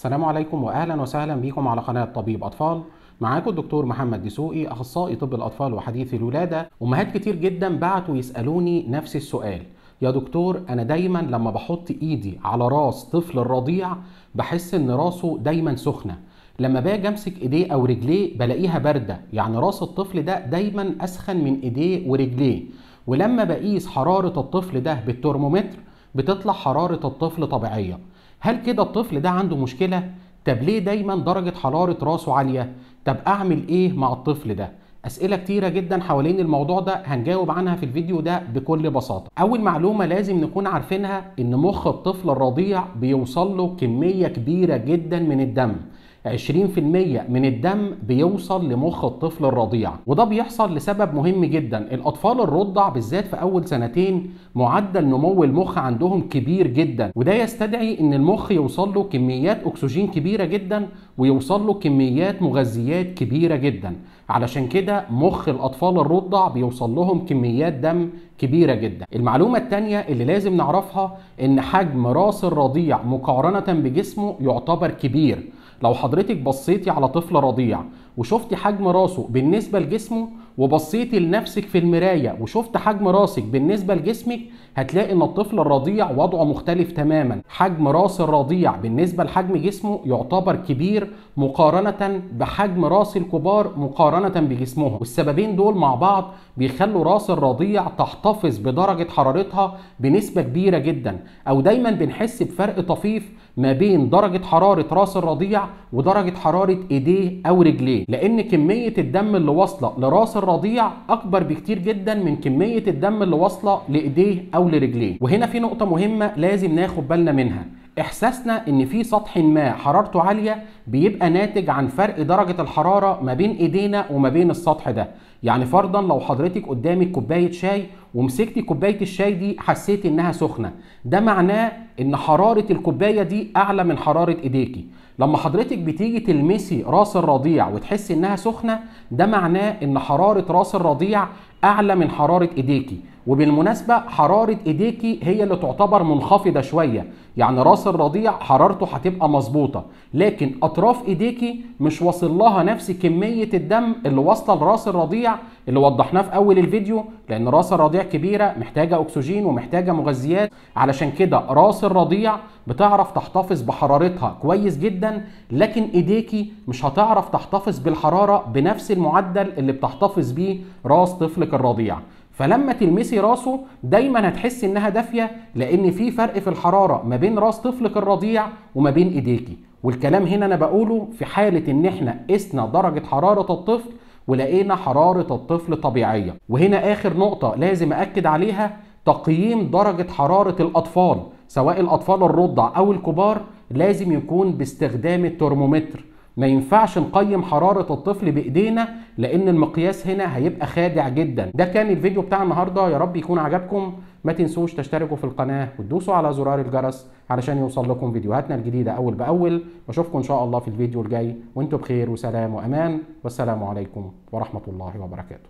السلام عليكم واهلا وسهلا بكم على قناه طبيب اطفال معاكم الدكتور محمد دسوقي اخصائي طب الاطفال وحديث الولاده امهات كتير جدا بعتوا يسالوني نفس السؤال يا دكتور انا دايما لما بحط ايدي على راس طفل الرضيع بحس ان راسه دايما سخنه لما باجي امسك ايديه او رجليه بلاقيها بارده يعني راس الطفل ده دايما اسخن من ايديه ورجليه ولما بقيس حراره الطفل ده بالترمومتر بتطلع حراره الطفل طبيعيه هل كده الطفل ده عنده مشكله طب ليه دايما درجه حراره راسه عاليه طب اعمل ايه مع الطفل ده اسئله كتيره جدا حوالين الموضوع ده هنجاوب عنها في الفيديو ده بكل بساطه اول معلومه لازم نكون عارفينها ان مخ الطفل الرضيع بيوصل له كميه كبيره جدا من الدم 20% من الدم بيوصل لمخ الطفل الرضيع وده بيحصل لسبب مهم جدا الاطفال الرضع بالذات في اول سنتين معدل نمو المخ عندهم كبير جدا وده يستدعي ان المخ يوصل له كميات اكسجين كبيره جدا ويوصل له كميات مغذيات كبيره جدا علشان كده مخ الاطفال الرضع بيوصل لهم كميات دم كبيره جدا المعلومه الثانيه اللي لازم نعرفها ان حجم راس الرضيع مقارنه بجسمه يعتبر كبير لو حضرتك بصيتي على طفل رضيع وشفتي حجم راسه بالنسبه لجسمه وبصيتي لنفسك في المرايه وشفت حجم راسك بالنسبه لجسمك هتلاقي ان الطفل الرضيع وضعه مختلف تماما حجم راس الرضيع بالنسبه لحجم جسمه يعتبر كبير مقارنه بحجم راس الكبار مقارنه بجسمهم والسببين دول مع بعض بيخلوا راس الرضيع تحتفظ بدرجه حرارتها بنسبه كبيره جدا او دايما بنحس بفرق طفيف ما بين درجه حراره راس الرضيع ودرجه حراره ايديه او رجليه لان كميه الدم اللي واصله لراس الرضيع اكبر بكتير جدا من كميه الدم اللي واصله لايديه او لرجليه وهنا في نقطه مهمه لازم ناخد بالنا منها احساسنا ان في سطح ما حرارته عاليه بيبقى ناتج عن فرق درجه الحراره ما بين ايدينا وما بين السطح ده يعني فرضا لو حضرتك قدامك كوبايه شاي ومسكتي كوبايه الشاي دي حسيتي انها سخنه ده معناه ان حراره الكوبايه دي اعلى من حراره ايديكي لما حضرتك بتيجي تلمسي راس الرضيع وتحسي انها سخنه ده معناه ان حراره راس الرضيع اعلى من حراره ايديكي وبالمناسبه حراره ايديكي هي اللي تعتبر منخفضه شويه يعني راس الرضيع حرارته هتبقى مظبوطه لكن اطراف ايديكي مش واصل لها نفس كميه الدم اللي واصله لراس الرضيع اللي وضحناه في اول الفيديو لان راس الرضيع كبيره محتاجه اكسجين ومحتاجه مغذيات علشان كده راس الرضيع بتعرف تحتفظ بحرارتها كويس جدا لكن ايديكي مش هتعرف تحتفظ بالحراره بنفس المعدل اللي بتحتفظ بيه راس طفلك الرضيع فلما تلمسي راسه دايما هتحسي انها دافيه لان في فرق في الحراره ما بين راس طفلك الرضيع وما بين ايديكي والكلام هنا انا بقوله في حاله ان احنا قسنا درجه حراره الطفل ولقينا حرارة الطفل طبيعية وهنا آخر نقطة لازم أكد عليها تقييم درجة حرارة الأطفال سواء الأطفال الرضع أو الكبار لازم يكون باستخدام الترمومتر ما ينفعش نقيم حرارة الطفل بإيدينا لان المقياس هنا هيبقى خادع جدا ده كان الفيديو بتاع النهارده يا رب يكون عجبكم ما تنسوش تشتركوا في القناه وتدوسوا على زرار الجرس علشان يوصل لكم فيديوهاتنا الجديده اول باول واشوفكم ان شاء الله في الفيديو الجاي وانتم بخير وسلام وامان والسلام عليكم ورحمه الله وبركاته